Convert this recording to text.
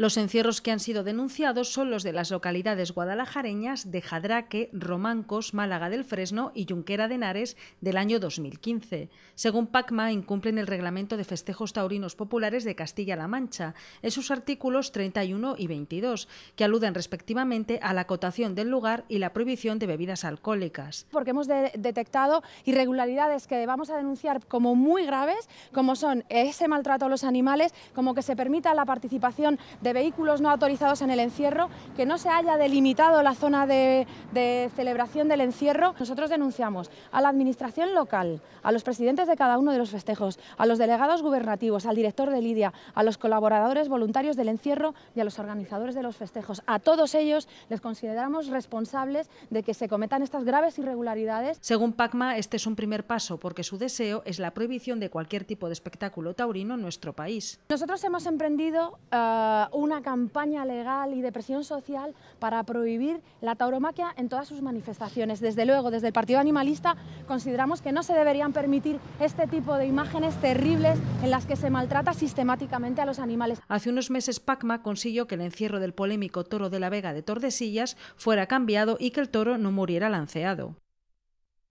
Los encierros que han sido denunciados son los de las localidades guadalajareñas de Jadraque, Romancos, Málaga del Fresno y Junquera de Henares del año 2015. Según PACMA, incumplen el reglamento de festejos taurinos populares de Castilla-La Mancha en sus artículos 31 y 22, que aluden respectivamente a la acotación del lugar y la prohibición de bebidas alcohólicas. Porque hemos detectado irregularidades que vamos a denunciar como muy graves, como son ese maltrato a los animales, como que se permita la participación vehículos no autorizados en el encierro, que no se haya delimitado la zona de, celebración del encierro. Nosotros denunciamos a la Administración local, a los presidentes de cada uno de los festejos, a los delegados gubernativos, al director de Lidia, a los colaboradores voluntarios del encierro y a los organizadores de los festejos. A todos ellos les consideramos responsables de que se cometan estas graves irregularidades. Según PACMA, este es un primer paso porque su deseo es la prohibición de cualquier tipo de espectáculo taurino en nuestro país. Nosotros hemos emprendido eh, una campaña legal y de presión social para prohibir la tauromaquia en todas sus manifestaciones. Desde luego, desde el Partido Animalista consideramos que no se deberían permitir este tipo de imágenes terribles en las que se maltrata sistemáticamente a los animales. Hace unos meses Pacma consiguió que el encierro del polémico toro de la Vega de Tordesillas fuera cambiado y que el toro no muriera lanceado.